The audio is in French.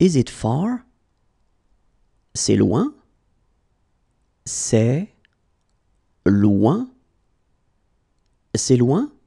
Is it far? C'est loin. C'est loin. C'est loin.